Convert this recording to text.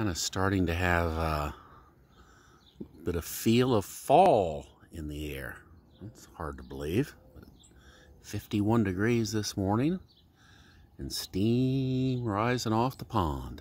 kind of starting to have a bit of feel of fall in the air. It's hard to believe. 51 degrees this morning and steam rising off the pond.